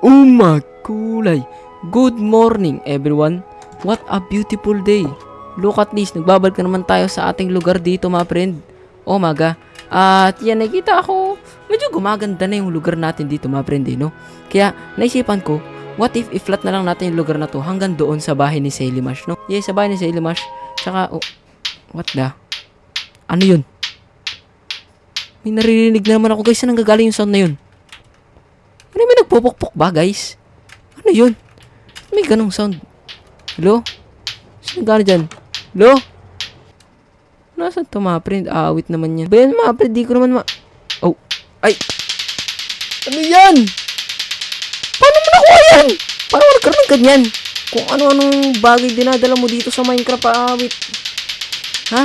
Oh my kulay! Good morning everyone! What a beautiful day! Look at this, nagbabalik na naman tayo sa ating lugar dito mga friend. Oh my god! At yan, nakita ako, medyo gumaganda na yung lugar natin dito mga friend eh, no? Kaya naisipan ko, what if i-flat na lang natin yung lugar na to hanggang doon sa bahay ni Selimash, no? Yeah, sa bahay ni Selimash. Tsaka, oh, what the? Ano yun? May naririnig na naman ako guys, saan nanggagaling yung sound na yun? Nagpupukpok ba, guys? Ano yun? May ganong sound. Hello? Sino gano'n dyan? Hello? Nasaan to, mga Ah, Aawit naman yan. Bayan, yan, mga friend? Di ko naman ma... Oh. Ay! Ano yan? Paano mo nakuha yan? Paano mo nagkaroon ng ganyan? Kung ano-anong bagay dinadala mo dito sa Minecraft, aawit. Ah, ha?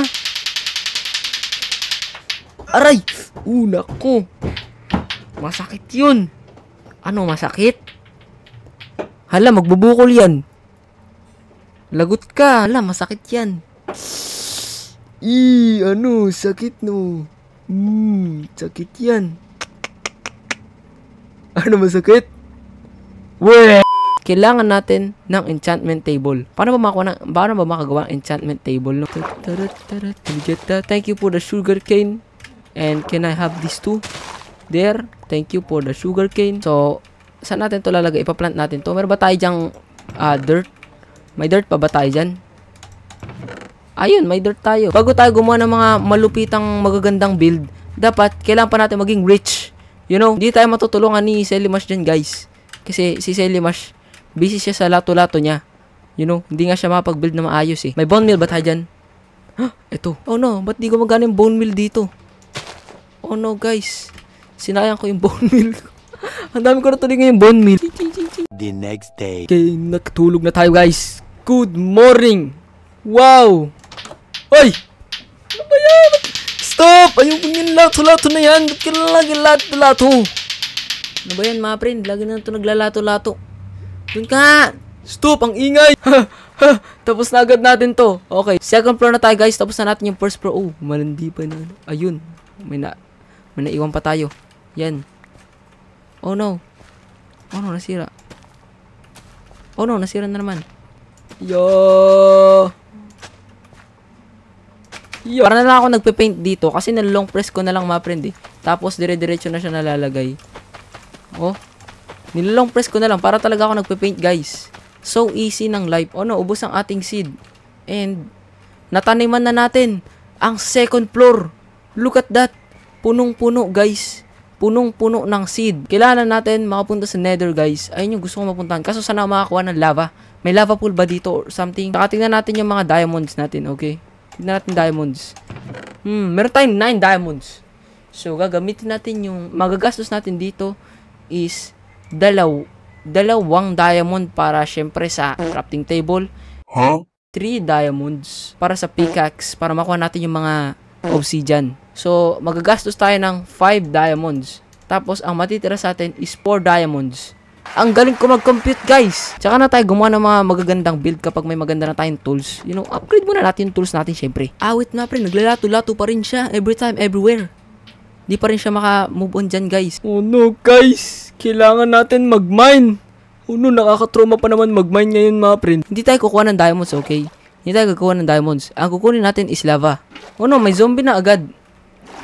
Aray! Uh, nako. Masakit yun. Ano, masakit? Hala, magbubukol yan. Lagot ka. Hala, masakit yan. I, ano, sakit no. Hmm, sakit yan. Ano masakit? Weh! Kailangan natin ng enchantment table. Paano ba makuha ng, paano ba makagawa ng enchantment table? No? Thank you for the sugar cane. And can I have this too? there. Thank you for the sugarcane. So, saan natin to lalagay? Ipa-plant natin to. Meron ba tayo dyang uh, dirt? May dirt pa ba tayo dyan? Ayun, may dirt tayo. Bago tayo gumawa ng mga malupitang magagandang build, dapat kailangan pa natin maging rich. You know, hindi tayo matutulungan ni Selimash dyan guys. Kasi si Selimash, busy siya sa lato-lato niya. You know, hindi nga siya mapag build na maayos eh. May bone meal ba tayo dyan? Huh? Ito. Oh no, ba't di ko magana yung bone meal dito? Oh no guys. Sinayang ko yung bone meal ko. Ang dami ko natuloy ngayon bone meal. The next day. Okay, nakatulog na tayo guys. Good morning. Wow. Oy! Ano ba yan? Stop! Ayoko yung lato-lato na yan. Ba't ka lagi lato-lato? Ano ba yan mga friend? Lagi na ito naglalato-lato. Doon ka! Stop! Ang ingay! tapos na agad natin to. Okay. Second floor na tayo guys. Tapos na natin yung first floor. Oh, malandi pa na. Ayun. May na... May naiwan pa tayo. Yan. Oh no. Oh no, nasira. Oh no, nasira na naman. Yo! Yo! Para na lang ako nagpe-paint dito kasi na-long press ko na lang ma-friend eh. Tapos dire-diretso na siya nalalagay. Oh. Nilong press ko na lang para talaga ako nagpe-paint guys. So easy ng life. Oh no, ubos ang ating seed. And nataniman na natin ang second floor. Look at that. Punong-puno guys punong-puno ng seed. Kailangan natin makapunta sa nether guys. Ayun yung gusto kong mapuntahan. Kaso sana makakuha ng lava. May lava pool ba dito or something? Saka tingnan natin yung mga diamonds natin, okay? Tingnan natin diamonds. Hmm, meron tayong 9 diamonds. So, gagamitin natin yung magagastos natin dito is dalaw dalawang diamond para syempre sa crafting table. Huh? 3 diamonds para sa pickaxe para makuha natin yung mga obsidian. So, magagastos tayo ng 5 diamonds. Tapos, ang matitira sa atin is 4 diamonds. Ang galing ko mag-compute, guys! Tsaka na tayo gumawa ng mga magagandang build kapag may maganda na tayong tools. You know, upgrade muna natin yung tools natin, syempre. Awit ah, na, pre. Naglalato-lato pa rin siya every time, everywhere. Di pa rin siya maka-move on dyan, guys. Oh no, guys! Kailangan natin mag-mine! Oh no, nakakatroma pa naman mag-mine ngayon, mga friend. Hindi tayo kukuha ng diamonds, okay? Hindi tayo kukuha ng diamonds. Ang kukunin natin is lava. Oh no, may zombie na agad.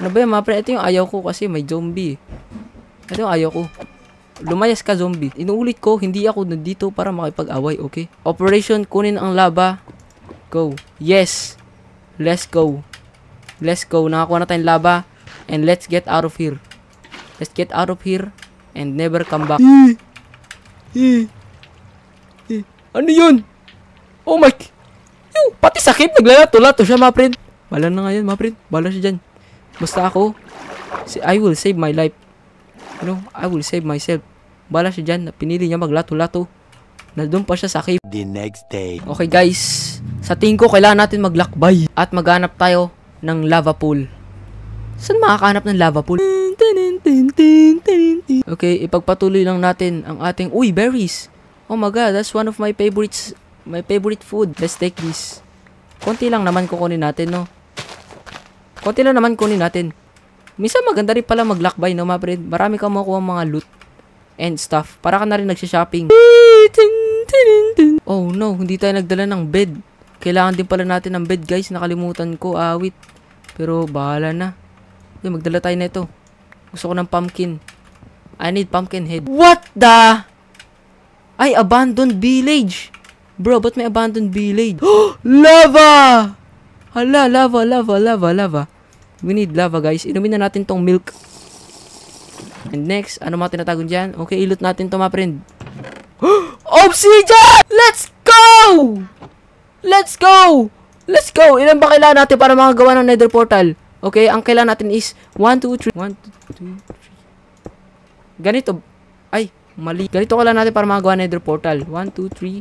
Ano ba yan mga pre? Ito yung ayaw ko kasi may zombie. Ito yung ayaw ko. Lumayas ka zombie. Inuulit ko, hindi ako nandito para makipag-away, okay? Operation, kunin ang laba. Go. Yes. Let's go. Let's go. Nakakuha na tayong laba. And let's get out of here. Let's get out of here. And never come back. ano yun? Oh my... Yung, pati sakit, naglalato-lato siya, mga friend. Bala na nga yan, mga friend. Bala siya dyan. Basta ako, I will save my life. You know, I will save myself. Bala siya dyan, pinili niya maglato-lato. Nandun pa siya sa cave. The next day. Okay guys, sa tingin ko kailangan natin maglakbay at maghanap tayo ng lava pool. Saan makakahanap ng lava pool? Okay, ipagpatuloy lang natin ang ating... Uy, berries! Oh my god, that's one of my favorites. My favorite food. Let's take this. Konti lang naman kukunin natin, no? Konti lang naman kunin natin. Minsan maganda rin pala mag maglakbay, no, mga pre? Marami kang makuha mga loot and stuff. Para ka na rin nagsha-shopping. Oh no, hindi tayo nagdala ng bed. Kailangan din pala natin ng bed, guys. Nakalimutan ko, awit. Pero bahala na. Uy, magdala tayo na ito. Gusto ko ng pumpkin. I need pumpkin head. What the? Ay, abandoned village. Bro, ba't may abandoned village? lava! Hala, lava, lava, lava, lava. We need lava, guys. Inumin na natin tong milk. And next, ano mga tinatagon dyan? Okay, ilut natin to, mga friend. Obsidian! Let's go! Let's go! Let's go! Ilan ba kailangan natin para makagawa ng nether portal? Okay, ang kailangan natin is 1, 2, 3, 1, 2, 3. Ganito. Ay, mali. Ganito kailangan natin para makagawa ng nether portal. 1, 2, 3.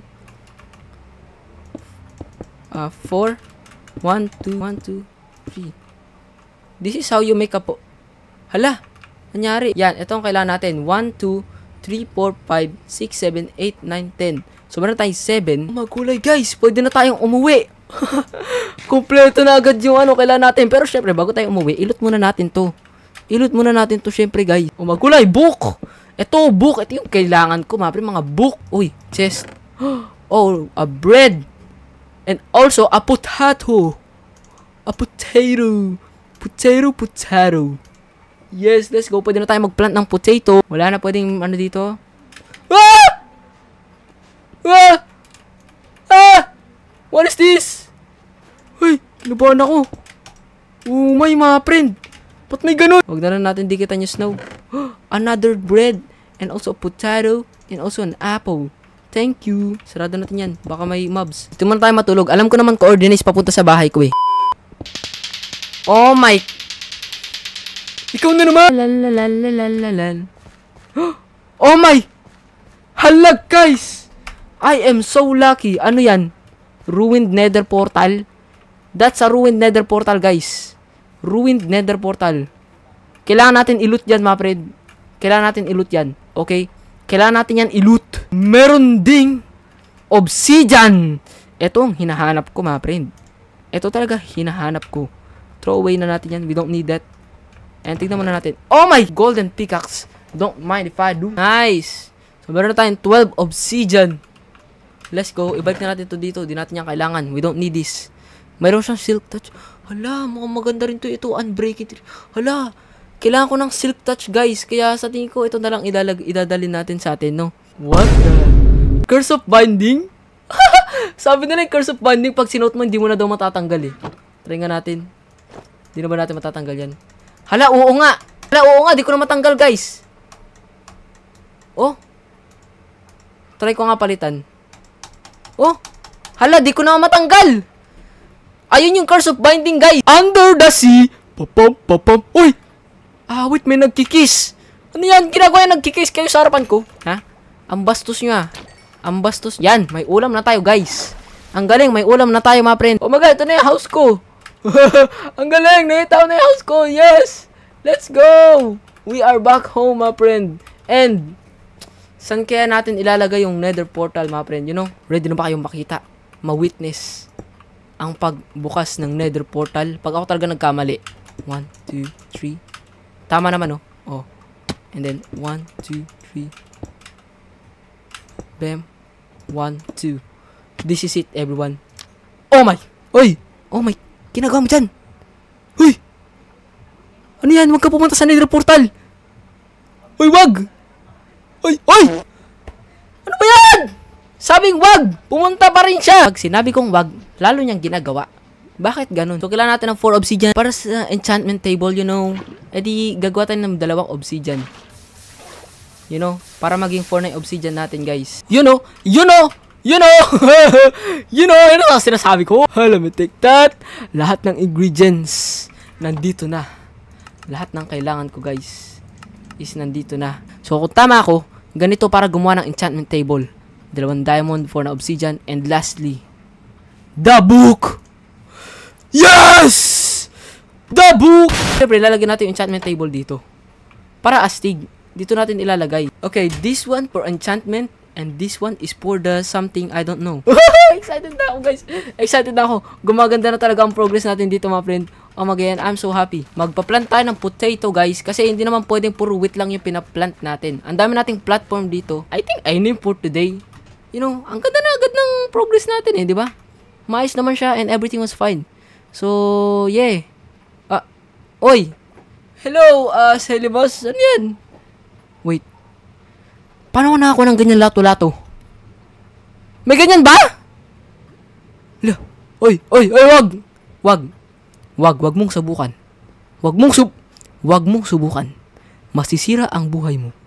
Uh, 4. 1, 2, 1, 2, 3. This is how you make a po... Hala! Nangyari. Yan, ito ang kailangan natin. 1, 2, 3, 4, 5, 6, 7, 8, 9, 10. So, meron tayong 7. Oh, magulay guys! Pwede na tayong umuwi! Kompleto na agad yung ano kailangan natin. Pero syempre, bago tayong umuwi, ilot muna natin to. Ilot muna natin to syempre guys. O oh magulay, book! Ito, book! Ito yung kailangan ko. Mapre mga book. Uy, chest. Oh, a bread. And also, a potato. A potato. Potato, potato. Yes, let's go. Pwede na tayo mag ng potato. Wala na pwedeng ano dito. Ah! Ah! Ah! What is this? Hoy, lubahan ako. Oh my, mga friend. Ba't may ganun? Huwag na lang natin dikitan yung snow. Another bread. And also a potato. And also an apple. Thank you. Sarado natin yan. Baka may mobs. Dito man tayo matulog. Alam ko naman coordinates papunta sa bahay ko eh. Oh my... Ikaw na naman! Lalalalalalal. Oh my! Halag guys! I am so lucky. Ano yan? Ruined nether portal? That's a ruined nether portal guys. Ruined nether portal. Kailangan natin iloot yan mga friend. Kailangan natin iloot yan. Okay? Kailangan natin yan iloot. Meron ding obsidian. Ito ang hinahanap ko mga friend. Ito talaga hinahanap ko. Throw away na natin yan. We don't need that. And tignan muna natin. Oh my! Golden pickaxe. Don't mind if I do. Nice! So, meron na tayong 12 obsidian. Let's go. Ibalik na natin ito dito. Di natin yan kailangan. We don't need this. Meron siyang silk touch. Hala, mukhang maganda rin to ito. Unbreaking. Hala, kailangan ko ng silk touch, guys. Kaya sa tingin ko, ito na lang ilalag idadalin natin sa atin, no? What the? Curse of Binding? Sabi nila yung Curse of Binding, pag sinote mo, hindi mo na daw matatanggal, eh. Try nga natin. Hindi na ba natin matatanggal yan? Hala, oo nga! Hala, oo nga! Di ko na matanggal, guys! Oh! Try ko nga palitan. Oh! Hala, di ko na matanggal! Ayun yung Curse of Binding, guys! Under the sea! Papam, papam! Uy! Ah, wait, may nagkikiss! Ano yan? Ginagawa yung nagkikiss kayo sa harapan ko? Ha? Ang bastos nyo ah. Ang bastos. Yan, may ulam na tayo, guys. Ang galing, may ulam na tayo, mga friend. Oh my God, ito na yung house ko. Ang galing! Nakita ko na yung house ko! Yes! Let's go! We are back home, my friend. And, saan kaya natin ilalagay yung nether portal, my friend? You know, ready na ba kayong makita? Ma-witness ang pagbukas ng nether portal. Pag ako talaga nagkamali. 1, 2, 3. Tama naman, no? Oh. oh. And then, 1, 2, 3. Bam. 1, 2. This is it, everyone. Oh my! Oy! Oh my Ginagawa mo dyan? Uy! Ano yan? Huwag ka pumunta sa nether portal! Huy, wag! Hoy! Hoy! Ano ba yan? Sabing wag! Pumunta pa rin siya! Pag sinabi kong wag, lalo niyang ginagawa. Bakit ganun? So, kailangan natin ng 4 obsidian para sa enchantment table, you know. E di, gagawa tayo ng dalawang obsidian. You know, para maging 4 na obsidian natin, guys. You know! You know! You know! you know! Ano ang sinasabi ko? Let me take that. Lahat ng ingredients nandito na. Lahat ng kailangan ko guys is nandito na. So kung tama ako, ganito para gumawa ng enchantment table. Dalawang diamond for na obsidian. And lastly, the book! Yes! The book! Siyempre, lalagyan natin yung enchantment table dito. Para astig. Dito natin ilalagay. Okay, this one for enchantment And this one is for the something I don't know. Excited na ako guys. Excited na ako. Gumaganda na talaga ang progress natin dito mga friend. Oh my God, I'm so happy. Magpa-plant tayo ng potato guys kasi hindi naman pwedeng puro wheat lang yung pina-plant natin. Ang dami nating platform dito. I think I need for today. You know, ang ganda na agad ng progress natin eh, di ba? Maayos naman siya and everything was fine. So, yeah. Ah, oy! Hello, uh, ah, Celibus, ano yan? Wait, Paano ko nakakuha ng ganyan lato-lato? May ganyan ba? Lo, oy, oy, oy, wag! Wag. Wag, wag mong subukan. Wag mong sub... Wag mong subukan. Masisira ang buhay mo.